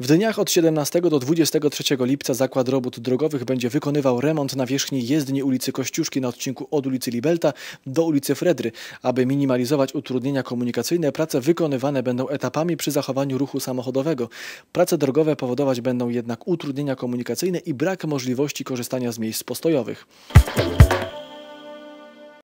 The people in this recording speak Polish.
W dniach od 17 do 23 lipca Zakład Robót Drogowych będzie wykonywał remont nawierzchni jezdni ulicy Kościuszki na odcinku od ulicy Libelta do ulicy Fredry. Aby minimalizować utrudnienia komunikacyjne, prace wykonywane będą etapami przy zachowaniu ruchu samochodowego. Prace drogowe powodować będą jednak utrudnienia komunikacyjne i brak możliwości korzystania z miejsc postojowych.